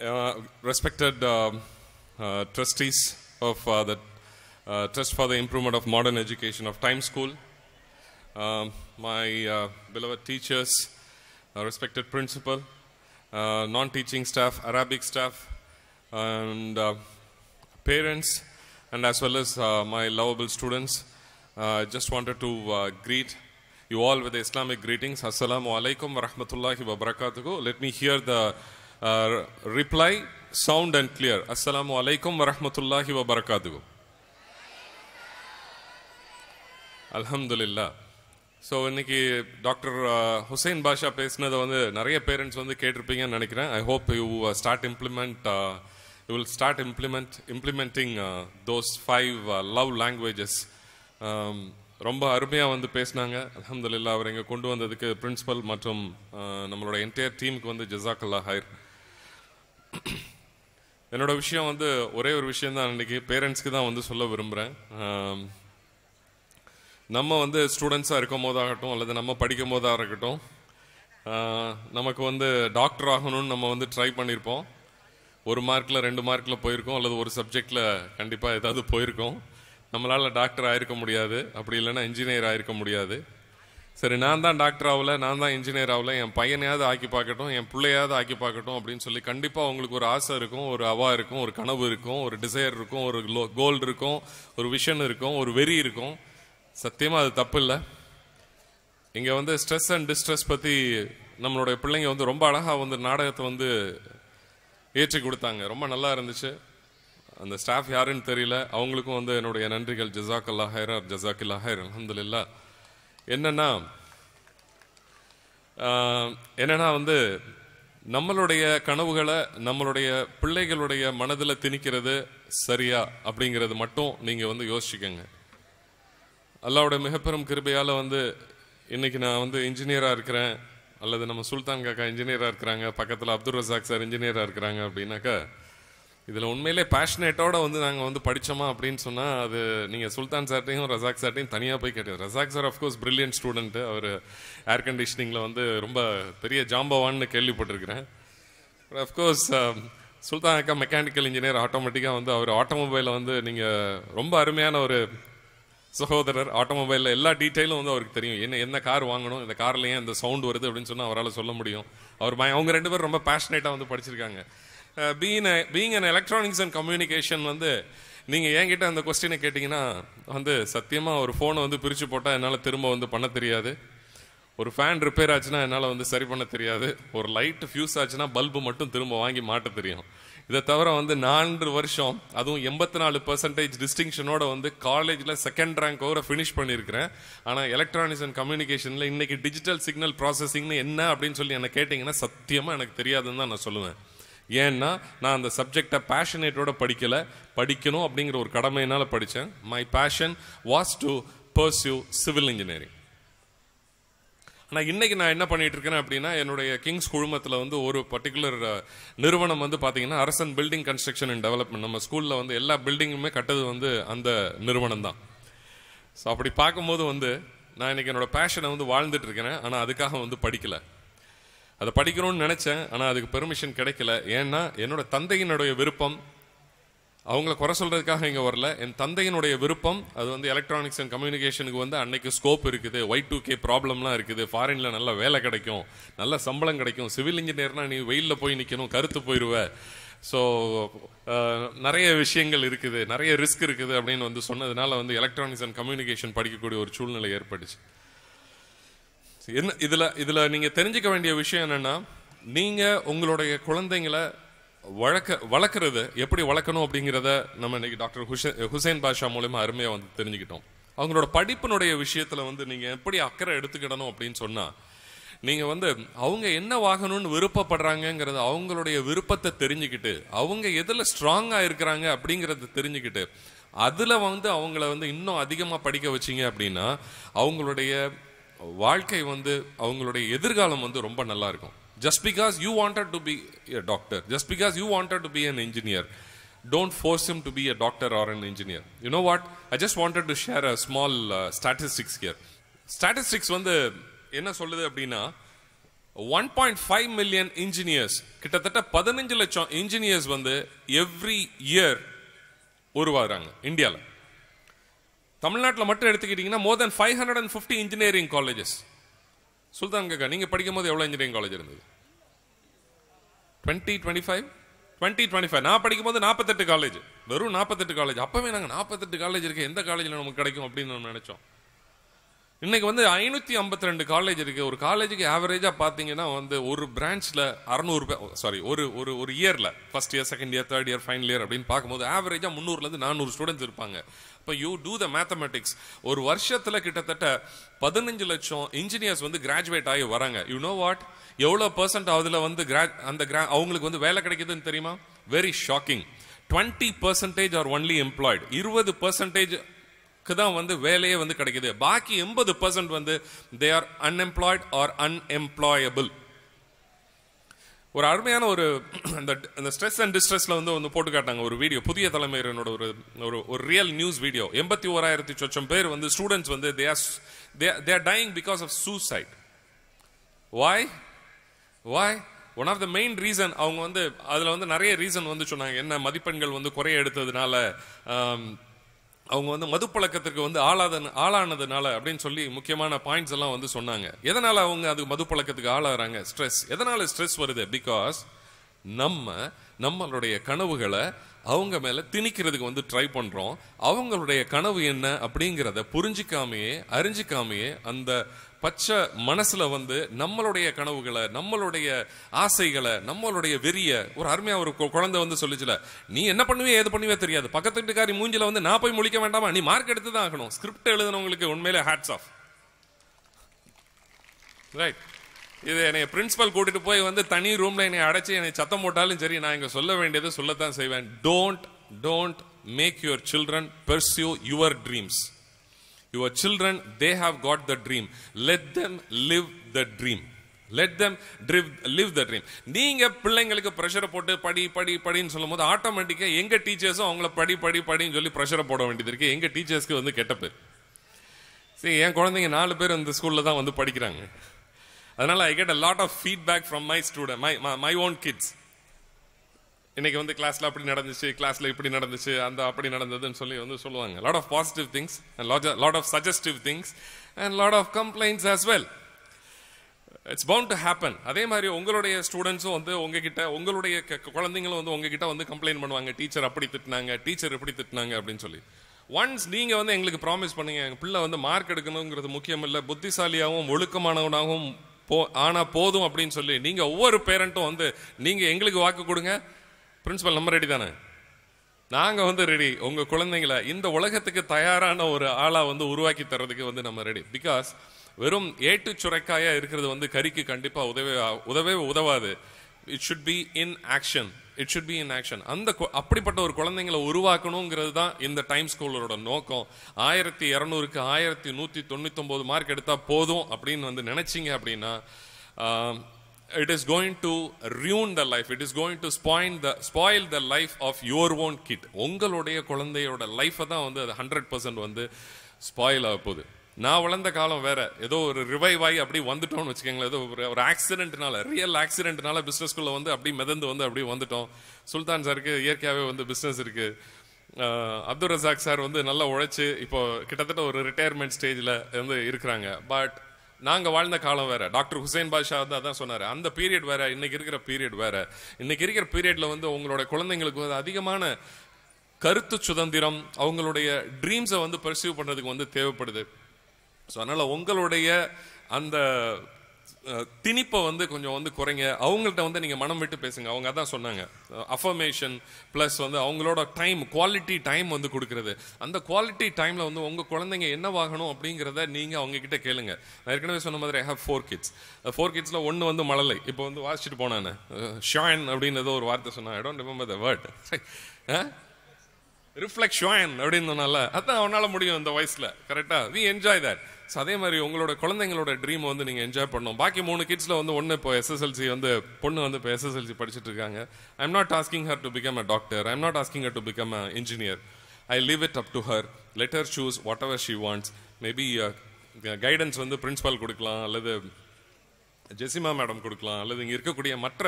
Uh, respected uh, uh, trustees of uh, the uh, Trust for the Improvement of Modern Education of Time School, um, my beloved teachers, respected principal, non-teaching staff, Arabic staff, and parents, and as well as my lovable students, I just wanted to greet you all with Islamic greetings. Assalamu alaikum wa rahmatullahi wa barakatuhu. Let me hear the reply sound and clear அஸ்லாம் வலைக்கம் வரமத்துல்லாஹி rahmatullahi wa அல்ஹம்துலில்லா so இன்னைக்கு doctor Hussain Basha பேசினதை வந்து நிறைய parents வந்து கேட்டிருப்பீங்கன்னு நினைக்கிறேன் I hope you start implement you will start implement implementing those five love languages ரொம்ப அருமையாக வந்து பேசினாங்க அலமதுல்லா அவர் இங்கே கொண்டு வந்ததுக்கு பிரின்ஸிபல் மற்றும் நம்மளோட என்டையர் டீமுக்கு வந்து ஜசாக்கல்லா ஹாயிருக்கு என்னோட விஷயம் வந்து ஒரே ஒரு விஷயம் தான் இன்னைக்கு பேரண்ட்ஸ்க்கு தான் வந்து சொல்ல விரும்புகிறேன் நம்ம வந்து ஸ்டூடெண்ட்ஸாக இருக்கும் போதாகட்டும் அல்லது நம்ம படிக்கும் போதாக இருக்கட்டும் நமக்கு வந்து டாக்டர் ஆகணும்னு நம்ம வந்து ட்ரை பண்ணியிருப்போம் ஒரு மார்க்கில் ரெண்டு மார்க்கில் போயிருக்கோம் அல்லது ஒரு சப்ஜெக்டில் கண்டிப்பாக ஏதாவது போயிருக்கோம் நம்மளால் டாக்டர் ஆகிருக்க முடியாது அப்படி இல்லைன்னா இன்ஜினியர் ஆகிருக்க முடியாது சரி நான் தான் டாக்டர் ஆகல நான் தான் இன்ஜினியர் ஆகல என் பையனையாவது ஆக்கி பார்க்கட்டும் என் பிள்ளையாவது ஆக்கி பார்க்கட்டும் அப்படின்னு சொல்லி கண்டிப்பாக உங்களுக்கு ஒரு ஆசை இருக்கும் ஒரு அவா இருக்கும் ஒரு கனவு இருக்கும் ஒரு டிசையர் இருக்கும் ஒரு கோல் இருக்கும் ஒரு விஷன் இருக்கும் ஒரு வெறி இருக்கும் சத்தியமாக அது தப்பு இல்லை இங்கே வந்து ஸ்ட்ரெஸ் அண்ட் டிஸ்ட்ரெஸ் பற்றி நம்மளுடைய பிள்ளைங்க வந்து ரொம்ப அழகாக வந்து நாடகத்தை வந்து ஏற்றி கொடுத்தாங்க ரொம்ப நல்லா இருந்துச்சு அந்த ஸ்டாஃப் யாருன்னு தெரியல அவங்களுக்கும் வந்து என்னுடைய நன்றிகள் ஜசாக் அல்லா ஹைரர் ஜசாக் இல்லா அலமதுல்லா என்னன்னா என்னன்னா வந்து நம்மளுடைய கனவுகளை நம்மளுடைய பிள்ளைகளுடைய மனதில் திணிக்கிறது சரியா அப்படிங்கிறது மட்டும் நீங்கள் வந்து யோசிச்சுக்கோங்க அல்லாவுடைய மிகப்பெரும் கிருபையால் வந்து இன்றைக்கி நான் வந்து இன்ஜினியராக இருக்கிறேன் அல்லது நம்ம சுல்தான் காக்கா இன்ஜினியராக இருக்கிறாங்க பக்கத்தில் அப்துல் ரசாக் சார் இன்ஜினியராக இருக்கிறாங்க அப்படின்னாக்கா இதில் உண்மையிலே பேஷனேட்டோட வந்து நாங்கள் வந்து படித்தோமா அப்படின்னு சொன்னால் அது நீங்கள் சுல்தான் சார்ட்டையும் ரசாக் சார்ட்டையும் தனியாக போய் கேட்டது Razak sir of course brilliant student அவர் ஏர் கண்டிஷனிங்கில் வந்து ரொம்ப பெரிய ஜாம்பவான்னு கேள்விப்பட்டிருக்கிறேன் அஃப்கோர்ஸ் um, சுல்தான் அக்கா மெக்கானிக்கல் இன்ஜினியர் ஆட்டோமேட்டிக்காக வந்து அவர் ஆட்டோமொபைலில் வந்து நீங்கள் ரொம்ப அருமையான ஒரு சகோதரர் ஆட்டோமொபைலில் எல்லா டீட்டெயிலும் வந்து அவருக்கு தெரியும் என்ன என்ன கார் வாங்கணும் இந்த கார்லேயே இந்த சவுண்ட் வருது அப்படின்னு சொன்னால் அவரால் சொல்ல முடியும் அவர் அவங்க ரெண்டு பேரும் ரொம்ப பேஷனேட்டாக வந்து படிச்சிருக்காங்க been being and electronics and communication வந்து நீங்கள் என்கிட்ட அந்த கொஸ்டினை கேட்டிங்கன்னா வந்து சத்தியமாக ஒரு ஃபோனை வந்து பிரித்து போட்டால் என்னால் திரும்ப வந்து பண்ண தெரியாது ஒரு ஃபேன் ரிப்பேர் ஆச்சுன்னா என்னால் வந்து சரி பண்ண தெரியாது ஒரு லைட்டு ஃப்யூஸ் ஆச்சுன்னா பல்பு மட்டும் திரும்ப வாங்கி மாட்ட தெரியும் இதை தவிர வந்து நான்கு வருஷம் அதுவும் எண்பத்தி நாலு பர்சன்டேஜ் டிஸ்டிங்ஷனோட வந்து காலேஜில் செகண்ட் ரேங்க் ஓவர ஃபினிஷ் பண்ணியிருக்கிறேன் ஆனால் எலக்ட்ரானிக்ஸ் அண்ட் கம்யூனிகேஷனில் இன்னைக்கு டிஜிட்டல் சிக்னல் ப்ராசஸிங்னு என்ன அப்படின்னு சொல்லி என்னை கேட்டிங்கன்னா சத்தியமாக எனக்கு தெரியாதுன்னு தான் நான் சொல்லுவேன் ஏன்னா நான் அந்த சப்ஜெக்டை பேஷனேட்டோட படிக்கலை படிக்கணும் அப்படிங்கிற ஒரு கடமையினால் படித்தேன் my passion was to pursue civil engineering ஆனால் இன்றைக்கி நான் என்ன பண்ணிகிட்டு இருக்கேன் அப்படின்னா என்னுடைய கிங்ஸ் குழுமத்தில் வந்து ஒரு பர்டிகுலர் நிறுவனம் வந்து பார்த்தீங்கன்னா அரசன் பில்டிங் கன்ஸ்ட்ரக்ஷன் அண்ட் டெவலப்மெண்ட் நம்ம ஸ்கூலில் வந்து எல்லா பில்டிங்குமே கட்டது வந்து அந்த நிறுவனம் தான் ஸோ அப்படி பார்க்கும்போது வந்து நான் இன்றைக்கி என்னோடய பேஷனை வந்து வாழ்ந்துட்டு இருக்கிறேன் ஆனால் அதுக்காக வந்து படிக்கலை அதை படிக்கணும்னு நினச்சேன் ஆனால் அதுக்கு பெர்மிஷன் கிடைக்கல ஏன்னா என்னோட தந்தையினுடைய விருப்பம் அவங்கள குறை சொல்கிறதுக்காக இங்கே வரல என் தந்தையினுடைய விருப்பம் அது வந்து எலக்ட்ரானிக்ஸ் அண்ட் கம்யூனிகேஷனுக்கு வந்து அன்னைக்கு ஸ்கோப் இருக்குது ஒய் டூ கே ப்ராப்ளம்லாம் இருக்குது ஃபாரினில் நல்ல வேலை கிடைக்கும் நல்ல சம்பளம் கிடைக்கும் சிவில் இன்ஜினியர்னால் நீ வெயிலில் போய் நிற்கணும் கருத்து போயிடுவ ஸோ நிறைய விஷயங்கள் இருக்குது நிறைய ரிஸ்க் இருக்குது அப்படின்னு வந்து சொன்னதுனால வந்து எலக்ட்ரானிக்ஸ் அண்ட் கம்யூனிகேஷன் படிக்கக்கூடிய ஒரு சூழ்நிலை ஏற்பட்டுச்சு என்ன இதில் இதில் நீங்கள் தெரிஞ்சுக்க வேண்டிய விஷயம் என்னென்னா நீங்கள் உங்களுடைய குழந்தைங்களை வளர்க்க வளர்க்குறது எப்படி வளர்க்கணும் அப்படிங்கிறத நம்ம இன்னைக்கு டாக்டர் ஹுசே ஹுசேன் பாஷா மூலயமா அருமையாக வந்து தெரிஞ்சுக்கிட்டோம் அவங்களோட படிப்பினுடைய விஷயத்தில் வந்து நீங்கள் எப்படி அக்கறை எடுத்துக்கிடணும் அப்படின்னு சொன்னால் நீங்கள் வந்து அவங்க என்ன என்னவாகணும்னு விருப்பப்படுறாங்கங்கிறது அவங்களுடைய விருப்பத்தை தெரிஞ்சுக்கிட்டு அவங்க எதில் ஸ்ட்ராங்காக இருக்கிறாங்க அப்படிங்கிறத தெரிஞ்சுக்கிட்டு அதில் வந்து அவங்கள வந்து இன்னும் அதிகமாக படிக்க வச்சிங்க அப்படின்னா அவங்களுடைய வாழ்க்கை வந்து அவங்களுடைய எதிர்காலம் வந்து ரொம்ப நல்லா இருக்கும் just because you wanted to be a doctor just because you wanted to be an engineer don't force him to be a doctor or an engineer you know what I just wanted to share a small statistics கியர் statistics வந்து என்ன சொல்லுது அப்படின்னா one point five million engineers கிட்டத்தட்ட பதினஞ்சு லட்சம் engineers வந்து every year உருவாகிறாங்க இந்தியாவில் தமிழ்நாட்டில் மட்டும் எடுத்துக்கிட்டிங்கன்னா more than five hundred and fifty engineering colleges Sultan கக்கா நீங்கள் படிக்கும் போது எவ்வளோ இன்ஜினியரிங் காலேஜ் இருந்தது twenty twenty five twenty twenty five நான் போது நாற்பத்தெட்டு காலேஜ் வெறும் நாற்பத்தெட்டு காலேஜ் அப்போவே நாங்கள் நாற்பத்தெட்டு காலேஜ் இருக்குது எந்த காலேஜில் நமக்கு கிடைக்கும் அப்படின்னு நம்ம நினச்சோம் இன்றைக்கி வந்து ஐநூற்றி ஐம்பத்தி ரெண்டு காலேஜ் இருக்குது ஒரு காலேஜுக்கு ஆவரேஜாக பார்த்தீங்கன்னா வந்து ஒரு பிரான்ச்ல அறுநூறு சாரி ஒரு ஒரு ஒரு இயரில் first year second year third year final year அப்படின்னு பார்க்கும்போது ஆவரேஜாக முந்நூறுலேருந்து நானூறு ஸ்டூடெண்ட்ஸ் இருப்பாங்க இப்போ யூ டூ த மேத்தமெட்டிக்ஸ் ஒரு வருஷத்தில் கிட்டத்தட்ட பதினஞ்சு லட்சம் இன்ஜினியர்ஸ் வந்து கிராஜுவேட் ஆகி வராங்க யூ நோ வாட் எவ்வளோ பர்சன்ட் அதில் வந்து கிரா அந்த கிரா அவங்களுக்கு வந்து வேலை கிடைக்குதுன்னு தெரியுமா very shocking twenty percentage are only employed இருபது பர்சன்டேஜ் தான் வந்து வேலையே வந்து கிடைக்குது பாக்கி எண்பது பர்சன்ட் வந்து they are unemployed or unemployable ஒரு அருமையான ஒரு அந்த ஸ்ட்ரெஸ் அண்ட் டிஸ்ட்ரெஸ்ல வந்து ஒன்று போட்டு காட்டாங்க ஒரு வீடியோ புதிய தலைமையினோட ஒரு ஒரு ஒரு ரியல் நியூஸ் வீடியோ எண்பத்தி ஓராயிரத்தி சொச்சம் பேர் வந்து ஸ்டூடெண்ட்ஸ் வந்து they are they are dying because of suicide why why one of the main reason அவங்க வந்து அதில் வந்து நிறைய ரீசன் வந்து சொன்னாங்க என்ன மதிப்பெண்கள் வந்து குறைய எடுத்ததுனால um, அவங்க வந்து மது பழக்கத்திற்கு வந்து ஆளாத ஆளானதுனால அப்படின்னு சொல்லி முக்கியமான பாயிண்ட்ஸ் எல்லாம் வந்து சொன்னாங்க எதனால் அவங்க அது மது பழக்கத்துக்கு ஆளாகிறாங்க ஸ்ட்ரெஸ் எதனால் ஸ்ட்ரெஸ் வருது பிகாஸ் நம்ம நம்மளுடைய கனவுகளை அவங்க மேலே திணிக்கிறதுக்கு வந்து ட்ரை பண்ணுறோம் அவங்களுடைய கனவு என்ன அப்படிங்கிறத புரிஞ்சிக்காமையே அறிஞ்சிக்காமையே அந்த பச்சை மனசில் வந்து நம்மளுடைய கனவுகளை நம்மளுடைய ஆசைகளை நம்மளுடைய வெறிய ஒரு அருமையாக ஒரு குழந்தை வந்து சொல்லிச்சுல நீ என்ன பண்ணுவே ஏது பண்ணுவே தெரியாது பக்கத்து வீட்டுக்காரி மூஞ்சில வந்து நான் போய் முழிக்க வேண்டாமா நீ மார்க் எடுத்து தான் ஆகணும் ஸ்கிரிப்ட் எழுதினவங்களுக்கு உண்மையிலே ஹேட்ஸ் ஆஃப் ரைட் இது என்னை பிரின்சிபல் கூட்டிட்டு போய் வந்து தனி ரூம்ல என்னை அடைச்சி என்னை சத்தம் போட்டாலும் சரி நான் இங்க சொல்ல வேண்டியது சொல்லத்தான் செய்வேன் don't don't make your children pursue your dreams Your children, they have got the dream. Let them live the dream. Let them thrive live the dream நீங்கள் பிள்ளைங்களுக்கு ப்ரெஷரை போட்டு படி படி படின்னு சொல்லும் போது ஆட்டோமேட்டிக்காக எங்கள் டீச்சர்ஸும் அவங்கள படி படி படின்னு சொல்லி ப்ரெஷரை போட வேண்டியது இருக்குது எங்கள் டீச்சர்ஸ்க்கு வந்து கெட்ட பேர் சரி என் குழந்தைங்க நாலு பேர் இந்த ஸ்கூலில் தான் வந்து படிக்கிறாங்க அதனால் I get a lot of feedback from my student my my own kids இன்றைக்கி வந்து கிளாஸில் அப்படி நடந்துச்சு கிளாஸ்ல இப்படி நடந்துச்சு அந்த அப்படி நடந்ததுன்னு சொல்லி வந்து சொல்லுவாங்க lot of positive things and lot of suggestive things and lot of complaints as well it's bound to happen அதே மாதிரி உங்களுடைய ஸ்டூடெண்ட்ஸும் வந்து உங்ககிட்ட உங்களுடைய குழந்தைங்களும் வந்து உங்ககிட்ட வந்து கம்ப்ளைண்ட் பண்ணுவாங்க டீச்சர் அப்படி திட்டினாங்க டீச்சர் இப்படி திட்டினாங்க அப்படின்னு சொல்லி ஒன்ஸ் நீங்கள் வந்து எங்களுக்கு ப்ராமிஸ் பண்ணுங்க எங்கள் பிள்ளை வந்து மார்க் எடுக்கணுங்கிறது முக்கியம் இல்லை புத்திசாலியாகவும் ஒழுக்கமானவனாகவும் போ ஆனால் போதும் அப்படின்னு சொல்லி நீங்கள் ஒவ்வொரு பேரண்ட்டும் வந்து நீங்கள் எங்களுக்கு வாக்கு கொடுங்க பிரின்சிபல் நம்ம ரெடி தானே நாங்கள் வந்து ரெடி உங்கள் குழந்தைங்களை இந்த உலகத்துக்கு தயாரான ஒரு ஆளாக வந்து உருவாக்கி தர்றதுக்கு வந்து நம்ம ரெடி பிகாஸ் வெறும் ஏட்டு சுரைக்காயாக இருக்கிறது வந்து கறிக்கு கண்டிப்பாக உதவே உதவே உதவாது it should be in action it should be in action அந்த அப்படிப்பட்ட ஒரு குழந்தைங்களை உருவாக்கணுங்கிறது தான் இந்த டைம் ஸ்கூலரோட நோக்கம் ஆயிரத்தி இரநூறுக்கு ஆயிரத்தி நூற்றி தொண்ணூத்தொம்பது மார்க் எடுத்தால் போதும் அப்படின்னு வந்து நினச்சிங்க அப்படின்னா it is going to ruin the life it is going to spoil the spoil the life of your own kid உங்களுடைய குழந்தையோட லைஃப்பை தான் வந்து அது ஹண்ட்ரட் பர்சன்ட் வந்து ஸ்பாயில் ஆக போகுது நான் வளர்ந்த காலம் வேற ஏதோ ஒரு ரிவைவ் ஆகி அப்படி வந்துட்டோம்னு வச்சுக்கோங்களேன் ஏதோ ஒரு ஒரு ஆக்சிடென்ட்னால ரியல் ஆக்சிடென்ட்னால பிஸ்னஸ்குள்ளே வந்து அப்படி மிதந்து வந்து அப்படியே வந்துட்டோம் சுல்தான் சாருக்கு இயற்கையாகவே வந்து பிஸ்னஸ் இருக்கு அப்துல் ரசாக் சார் வந்து நல்லா உழைச்சி இப்போ கிட்டத்தட்ட ஒரு ரிட்டையர்மெண்ட் ஸ்டேஜில் வந்து இருக்கிறாங்க பட் நாங்கள் வாழ்ந்த காலம் வேறு டாக்டர் ஹுசைன் பாஷா வந்து அதான் சொன்னார் அந்த பீரியட் வேறு இன்றைக்கி இருக்கிற பீரியட் வேறு இன்றைக்கி இருக்கிற பீரியடில் வந்து உங்களோட குழந்தைங்களுக்கு வந்து அதிகமான கருத்து சுதந்திரம் அவங்களுடைய ட்ரீம்ஸை வந்து பர்சியூவ் பண்ணுறதுக்கு வந்து தேவைப்படுது ஸோ அதனால் உங்களுடைய அந்த திணிப்பை வந்து கொஞ்சம் வந்து குறைங்க அவங்கள்ட்ட வந்து நீங்கள் மனம் விட்டு பேசுங்க அவங்க அதான் சொன்னாங்க அஃபர்மேஷன் ப்ளஸ் வந்து அவங்களோட டைம் குவாலிட்டி டைம் வந்து கொடுக்குறது அந்த குவாலிட்டி டைமில் வந்து உங்கள் குழந்தைங்க என்ன வாகனம் அப்படிங்கிறத நீங்கள் அவங்கக்கிட்ட கேளுங்க நான் ஏற்கனவே சொன்ன மாதிரி I have four kids four கிட்ஸில் ஒன்று வந்து மழலை இப்போ வந்து வாசிச்சுட்டு போனானே ஷாயன் அப்படின்னு ஏதோ ஒரு வார்த்தை சொன்னான் I don't remember the word reflect shine அப்படின்னு சொன்னால அதான் அவனால் முடியும் அந்த வயசில் கரெக்டாக வி என்ஜாய் தட் ஸோ அதே மாதிரி உங்களோட குழந்தைங்களோட ட்ரீமை வந்து நீங்கள் என்ஜாய் பண்ணணும் பாக்கி மூணு கிட்ஸில் வந்து ஒன்று இப்போ எஸ்எஸ்எல்சி வந்து பொண்ணு வந்து இப்போ எஸ்எஸ்எல்சி படிச்சுட்டு இருக்காங்க I am not asking her to become a doctor I not asking her to become a engineer I leave it up to her let her choose whatever she wants maybe guidance வந்து principal கொடுக்கலாம் அல்லது Jezima madam கொடுக்கலாம் அல்லது இங்கே இருக்கக்கூடிய மற்ற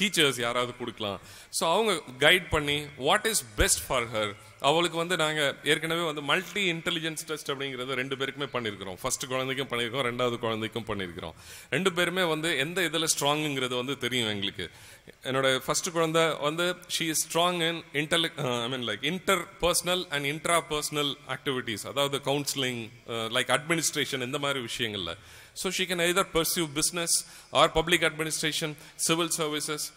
teachers யாராவது கொடுக்கலாம் ஸோ அவங்க கைட் பண்ணி what is best for her அவளுக்கு வந்து நாங்கள் ஏற்கனவே வந்து மல்டி இன்டெலிஜென்ஸ் டெஸ்ட் அப்படிங்கிறது ரெண்டு பேருக்குமே பண்ணியிருக்கிறோம் ஃபர்ஸ்ட் குழந்தைக்கும் பண்ணியிருக்கோம் ரெண்டாவது குழந்தைக்கும் பண்ணியிருக்கிறோம் ரெண்டு பேருமே வந்து எந்த இதில் ஸ்ட்ராங்குங்கிறது வந்து தெரியும் எங்களுக்கு என்னோட ஃபர்ஸ்ட் குழந்தை வந்து she is strong in intelli I mean like interpersonal and intrapersonal activities அதாவது கவுன்சிலிங் லைக் அட்மினிஸ்ட்ரேஷன் இந்த மாதிரி விஷயங்களில் So she can either pursue business or public administration, civil services,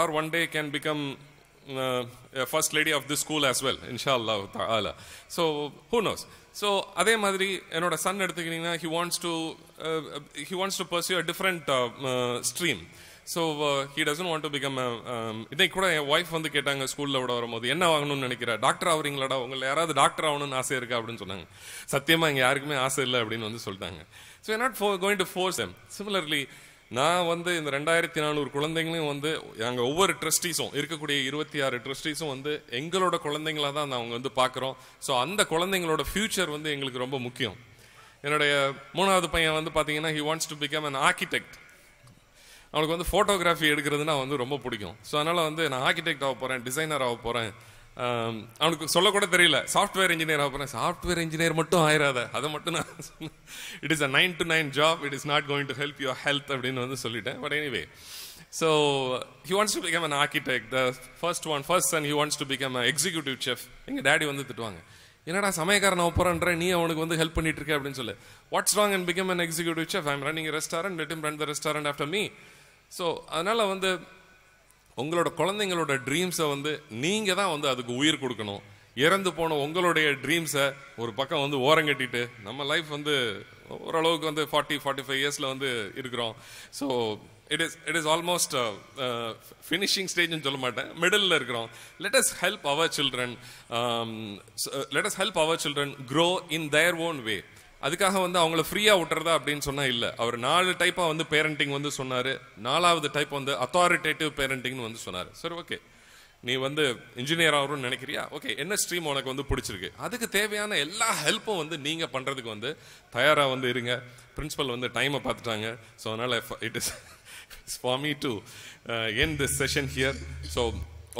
or one day can become uh, first lady of this school as well, inshallah ta'ala. So who knows? So அதே மாதிரி என்னோட Sun எடுத்துக்கிட்டிங்கன்னா he wants to, uh, he wants to pursue a different uh, uh, stream. So he doesn't want to become இதை கூட என் wife வந்து கேட்டாங்க ஸ்கூலில் விட வரும்போது என்ன வாங்கணும்னு நினைக்கிற டாக்டர் ஆகுறீங்களாடா உங்களை யாராவது டாக்டர் ஆகணும்னு ஆசை இருக்கா அப்படின்னு சொன்னாங்க சத்தியமாக இங்கே யாருக்குமே ஆசை இல்லை அப்படின்னு வந்து சொல்லிட்டாங்க so not for going to force them similarly நான் வந்து இந்த ரெண்டாயிரத்தி நானூறு குழந்தைங்களையும் வந்து நாங்கள் ஒவ்வொரு ட்ரஸ்டீஸும் இருக்கக்கூடிய இருபத்தி ஆறு ட்ரஸ்டீஸும் வந்து எங்களோட குழந்தைங்களா தான் நாங்கள் வந்து பார்க்குறோம் ஸோ அந்த குழந்தைங்களோட ஃபியூச்சர் வந்து எங்களுக்கு ரொம்ப முக்கியம் என்னுடைய மூணாவது பையன் வந்து பார்த்தீங்கன்னா he wants to become an architect அவனுக்கு வந்து ஃபோட்டோகிராஃபி எடுக்கிறதுனா வந்து ரொம்ப பிடிக்கும் ஸோ அதனால் வந்து நான் ஆர்கிடெக்ட் ஆக போகிறேன் டிசைனர் ஆக போகிறேன் அவனுக்கு சொல்லக்கூட தெரியல சாஃப்ட்வேர் இன்ஜினியர் ஆக போகிறேன் சாஃப்ட்வேர் இன்ஜினியர் மட்டும் ஆயிராத அதை மட்டும் நான் it is a nine to nine job it is not going to help your health அப்படின்னு வந்து சொல்லிட்டேன் but anyway so he wants to become an architect the first one first son he wants to become executive chef எங்கள் daddy வந்து திட்டுவாங்க என்னடா சமயக்காரன் போகிறன்ற நீ அவனுக்கு வந்து ஹெல்ப் பண்ணிட்டு இருக்க அப்படின்னு சொல்லு what's wrong and become an executive chef I'm running restaurant let him run the restaurant after me so அதனால் வந்து உங்களோட குழந்தைங்களோட ட்ரீம்ஸை வந்து நீங்கள் தான் வந்து அதுக்கு உயிர் கொடுக்கணும் இறந்து போன உங்களுடைய ட்ரீம்ஸை ஒரு பக்கம் வந்து ஓரங்கட்டிட்டு நம்ம லைஃப் வந்து ஓரளவுக்கு வந்து ஃபார்ட்டி ஃபார்ட்டி ஃபைவ் இயர்ஸில் வந்து இருக்கிறோம் so it is it is almost finishing ஸ்டேஜ்னு சொல்ல மாட்டேன் மிடில் இருக்கிறோம் let us help our children let us help our children grow in their own way அதுக்காக வந்து அவங்கள ஃப்ரீயாக விட்டுறதா அப்படின்னு சொன்னால் இல்லை அவர் நாலு டைப்பாக வந்து பேரண்டிங் வந்து சொன்னார் நாலாவது டைப் வந்து அத்தாரிட்டேட்டிவ் பேரண்டிங்னு வந்து சொன்னார் சரி ஓகே நீ வந்து இன்ஜினியர் ஆகும்னு நினைக்கிறியா ஓகே என்ன ஸ்ட்ரீம் உனக்கு வந்து பிடிச்சிருக்கு அதுக்கு தேவையான எல்லா ஹெல்ப்பும் வந்து நீங்கள் பண்ணுறதுக்கு வந்து தயாராக வந்து இருங்க பிரின்ஸிபல் வந்து டைமை பார்த்துட்டாங்க ஸோ அதனால் it is for me to end this session here so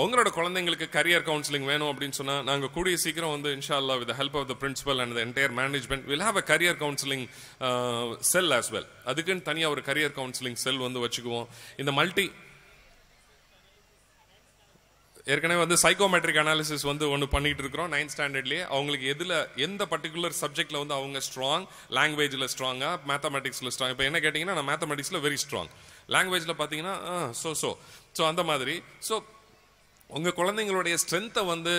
உங்களோட குழந்தைங்களுக்கு கரியர் கவுன்சிலிங் வேணும் அப்படின்னு சொன்னால் நாங்கள் கூடிய சீக்கிரம் வந்து இன்ஷா with help of the principal and the entire management will have a career counselling cell as well அதுக்குன்னு தனியாக ஒரு கரியர் கவுன்சிலிங் செல் வந்து வச்சுக்குவோம் இந்த மல்டி ஏற்கனவே வந்து சைக்கோமெட்ரிக் அனாலிசிஸ் வந்து ஒன்று பண்ணிட்டு இருக்கிறோம் நைன்த் ஸ்டாண்டர்ட்லேயே அவங்களுக்கு எதில் எந்த பர்டிகுலர் சப்ஜெக்டில் வந்து அவங்க ஸ்ட்ராங் லாங்குவேஜில் ஸ்ட்ராங்காக மேத்தமெட்டிக்ஸில் ஸ்ட்ராங் இப்போ என்ன கேட்டிங்கன்னா நான் மேத்தமெட்டிக்ஸில் வெரி ஸ்ட்ராங் லாங்குவேஜில் பார்த்தீங்கன்னா ஸோ ஸோ ஸோ அந்த மாதிரி ஸோ உங்கள் குழந்தைங்களுடைய ஸ்ட்ரென்த்தை வந்து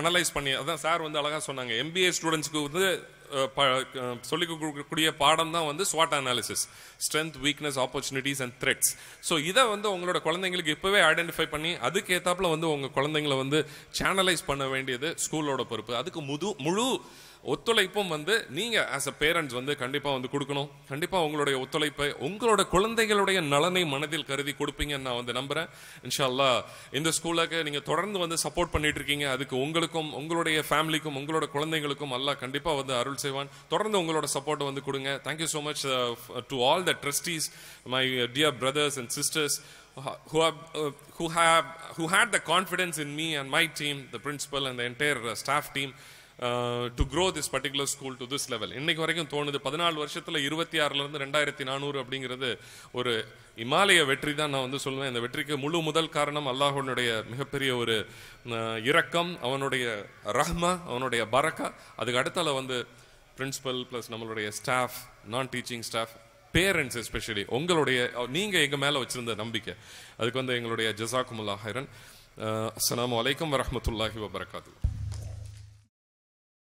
அனலைஸ் பண்ணி அதான் சார் வந்து அழகாக சொன்னாங்க எம்பிஏ ஸ்டூடெண்ட்ஸ்க்கு வந்து சொல்லிக் கொடுக்கக்கூடிய பாடம் தான் வந்து ஸ்வாட் analysis strength weakness opportunities and threats so இதை வந்து உங்களோட குழந்தைங்களுக்கு இப்போவே ஐடென்டிஃபை பண்ணி அதுக்கு வந்து உங்கள் குழந்தைங்களை வந்து சேனலைஸ் பண்ண வேண்டியது ஸ்கூலோட பொறுப்பு அதுக்கு முது முழு ஒத்துழைப்பும் வந்து நீங்கள் ஆஸ் அ பேரண்ட்ஸ் வந்து கண்டிப்பாக வந்து கொடுக்கணும் கண்டிப்பாக உங்களுடைய ஒத்துழைப்பை உங்களோட குழந்தைகளுடைய நலனை மனதில் கருதி கொடுப்பீங்கன்னு நான் வந்து நம்புகிறேன் இன்ஷால்லா இந்த ஸ்கூலுக்கு நீங்கள் தொடர்ந்து வந்து சப்போர்ட் பண்ணிட்டு இருக்கீங்க அதுக்கு உங்களுக்கும் உங்களுடைய ஃபேமிலிக்கும் உங்களோட குழந்தைங்களுக்கும் எல்லாம் கண்டிப்பாக வந்து அருள் செய்வான் தொடர்ந்து உங்களோட சப்போர்ட் வந்து கொடுங்க thank you so much to all the trustees my dear brothers and sisters who have, uh, who have who had the confidence in me and my team the principal and the entire uh, staff team to grow this particular school to this level இன்னைக்கு வரைக்கும் தோணுது பதினாலு வருஷத்தில் இருபத்தி ஆறுலேருந்து ரெண்டாயிரத்தி நானூறு அப்படிங்கிறது ஒரு இமாலய வெற்றி தான் நான் வந்து சொல்லுவேன் இந்த வெற்றிக்கு முழு முதல் காரணம் அல்லாஹனுடைய மிகப்பெரிய ஒரு uh, இரக்கம் அவனுடைய ரஹ்மா அவனுடைய பரக்கா அதுக்கு அடுத்தால வந்து பிரின்ஸிபல் ப்ளஸ் நம்மளுடைய staff non teaching staff parents especially உங்களுடைய நீங்கள் எங்கள் மேலே வச்சுருந்த நம்பிக்கை அதுக்கு வந்து எங்களுடைய ஜசாக்குமுல்லாஹரன் uh, அஸ்லாம் வலைக்கம் வரமத்துல்லாஹி வபரகாத்து